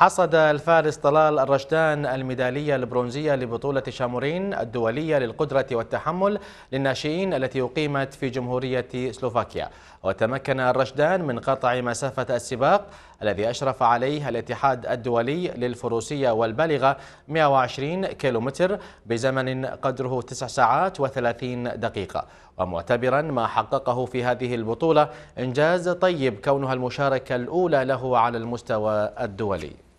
حصد الفارس طلال الرشدان الميدالية البرونزية لبطولة شامورين الدولية للقدرة والتحمل للناشئين التي أقيمت في جمهورية سلوفاكيا وتمكن الرشدان من قطع مسافة السباق الذي أشرف عليه الاتحاد الدولي للفروسية والبالغة 120 كيلومتر بزمن قدره 9 ساعات و30 دقيقة ومعتبرا ما حققه في هذه البطولة إنجاز طيب كونها المشاركة الأولى له على المستوى الدولي